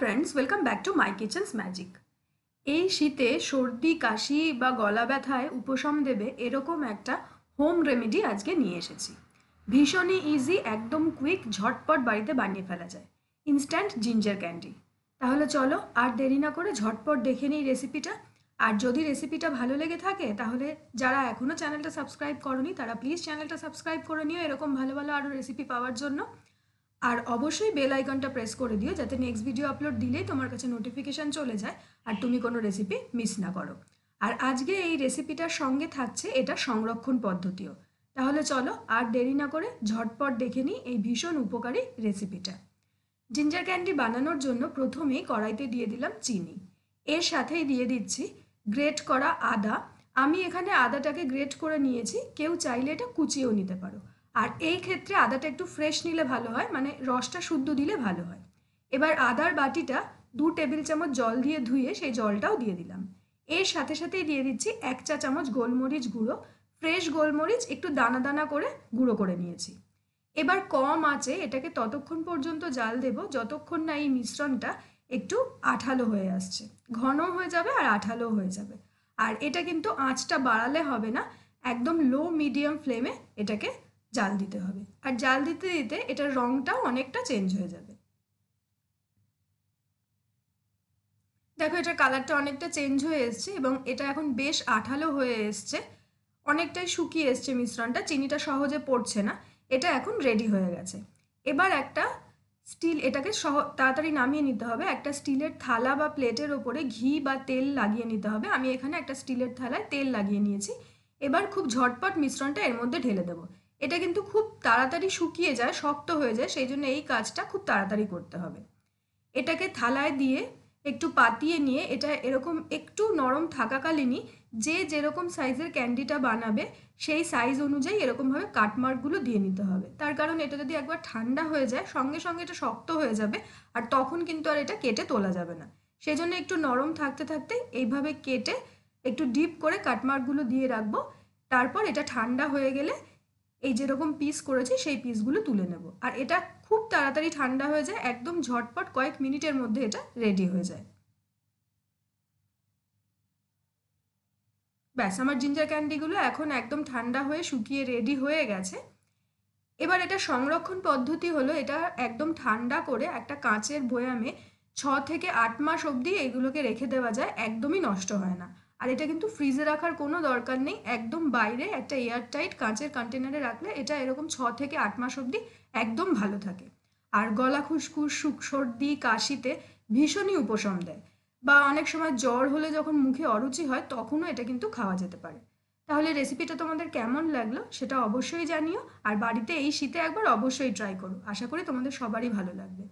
friends welcome back to my kitchen's magic এই শীতে সর্দি কাশি বা গলা ব্যথায় উপশম দেবে এরকম একটা হোম রেমেডি আজকে নিয়ে এসেছি ভীষণই ইজি একদম কুইক ঝটপট বাড়িতে বানিয়ে ফেলা যায় ইনস্ট্যান্ট জিঞ্জার ক্যান্ডি তাহলে চলো আর দেরি না করে ঝটপট দেখে নিই রেসিপিটা আর যদি রেসিপিটা ভালো লেগে থাকে তাহলে যারা এখনও চ্যানেলটা সাবস্ক্রাইব করনি তারা প্লিজ চ্যানেলটা সাবস্ক্রাইব করে নিও এরকম ভালো ভালো আরও রেসিপি পাওয়ার জন্য আর অবশ্যই বেল আইকনটা প্রেস করে দিও যাতে নেক্সট ভিডিও আপলোড দিলেই তোমার কাছে নোটিফিকেশান চলে যায় আর তুমি কোনো রেসিপি মিস না করো আর আজকে এই রেসিপিটার সঙ্গে থাকছে এটা সংরক্ষণ পদ্ধতিও তাহলে চলো আর দেরি না করে ঝটপট দেখে নিই এই ভীষণ উপকারী রেসিপিটা জিঞ্জার ক্যান্ডি বানানোর জন্য প্রথমেই কড়াইতে দিয়ে দিলাম চিনি এর সাথেই দিয়ে দিচ্ছি গ্রেট করা আদা আমি এখানে আদাটাকে গ্রেট করে নিয়েছি কেউ চাইলে এটা কুচিয়েও নিতে পারো আর এই ক্ষেত্রে আদাটা একটু ফ্রেশ নিলে ভালো হয় মানে রসটা শুদ্ধ দিলে ভালো হয় এবার আদার বাটিটা দু টেবিল চামচ জল দিয়ে ধুয়ে সেই জলটাও দিয়ে দিলাম এর সাথে সাথেই দিয়ে দিচ্ছি এক চা চামচ গোলমরিচ গুঁড়ো ফ্রেশ গোলমরিচ একটু দানা দানা করে গুঁড়ো করে নিয়েছি এবার কম আছে এটাকে ততক্ষণ পর্যন্ত জাল দেব যতক্ষণ না এই মিশ্রণটা একটু আঠালো হয়ে আসছে ঘন হয়ে যাবে আর আঠালো হয়ে যাবে আর এটা কিন্তু আঁচটা বাড়ালে হবে না একদম লো মিডিয়াম ফ্লেমে এটাকে জাল দিতে হবে আর জাল দিতে দিতে এটার রঙটাও অনেকটা চেঞ্জ হয়ে যাবে দেখো এটার কালারটা অনেকটা চেঞ্জ হয়ে এসছে এবং এটা এখন বেশ আঠালো হয়ে এসছে অনেকটাই শুকিয়ে এসছে মিশ্রণটা চিনিটা সহজে পড়ছে না এটা এখন রেডি হয়ে গেছে এবার একটা স্টিল এটাকে সহ তাড়াতাড়ি নামিয়ে নিতে হবে একটা স্টিলের থালা বা প্লেটের ওপরে ঘি বা তেল লাগিয়ে নিতে হবে আমি এখানে একটা স্টিলের থালায় তেল লাগিয়ে নিয়েছি এবার খুব ঝটপট মিশ্রণটা এর মধ্যে ঢেলে দেবো এটা কিন্তু খুব তাড়াতাড়ি শুকিয়ে যায় শক্ত হয়ে যায় সেই জন্য এই কাজটা খুব তাড়াতাড়ি করতে হবে এটাকে থালায় দিয়ে একটু পাতিয়ে নিয়ে এটা এরকম একটু নরম থাকাকালীনই যে যেরকম সাইজের ক্যান্ডিটা বানাবে সেই সাইজ অনুযায়ী এরকমভাবে কাটমার্কগুলো দিয়ে নিতে হবে তার কারণ এটা যদি একবার ঠান্ডা হয়ে যায় সঙ্গে সঙ্গে এটা শক্ত হয়ে যাবে আর তখন কিন্তু আর এটা কেটে তোলা যাবে না সেই জন্য একটু নরম থাকতে থাকতে এইভাবে কেটে একটু ডিপ করে কাটমার্কগুলো দিয়ে রাখবো তারপর এটা ঠান্ডা হয়ে গেলে এই যেরকম পিস করেছি সেই পিসগুলো তুলে নেব আর এটা খুব তাড়াতাড়ি ঠান্ডা হয়ে যায় একদম ঝটপট কয়েক মিনিটের মধ্যে এটা রেডি হয়ে যায় ব্যাস আমার জিঞ্জার ক্যান্ডিগুলো এখন একদম ঠান্ডা হয়ে শুকিয়ে রেডি হয়ে গেছে এবার এটা সংরক্ষণ পদ্ধতি হলো এটা একদম ঠান্ডা করে একটা কাঁচের বয়ামে ছ থেকে আট মাস অবধি এগুলোকে রেখে দেওয়া যায় একদমই নষ্ট হয় না আর এটা কিন্তু ফ্রিজে রাখার কোনো দরকার নেই একদম বাইরে একটা এয়ার টাইট কাঁচের কন্টেনারে রাখলে এটা এরকম ছ থেকে আট মাস অবধি একদম ভালো থাকে আর গলা খুসখুস সুখ সর্দি কাশিতে ভীষণই উপশম দেয় বা অনেক সময় জ্বর হলে যখন মুখে অরুচি হয় তখনও এটা কিন্তু খাওয়া যেতে পারে তাহলে রেসিপিটা তোমাদের কেমন লাগলো সেটা অবশ্যই জানিও আর বাড়িতে এই শীতে একবার অবশ্যই ট্রাই করো আশা করি তোমাদের সবারই ভালো লাগবে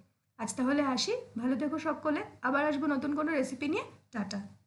আজ তাহলে আসি ভালো থেকো সকলে আবার আসবো নতুন কোনো রেসিপি নিয়ে টাটা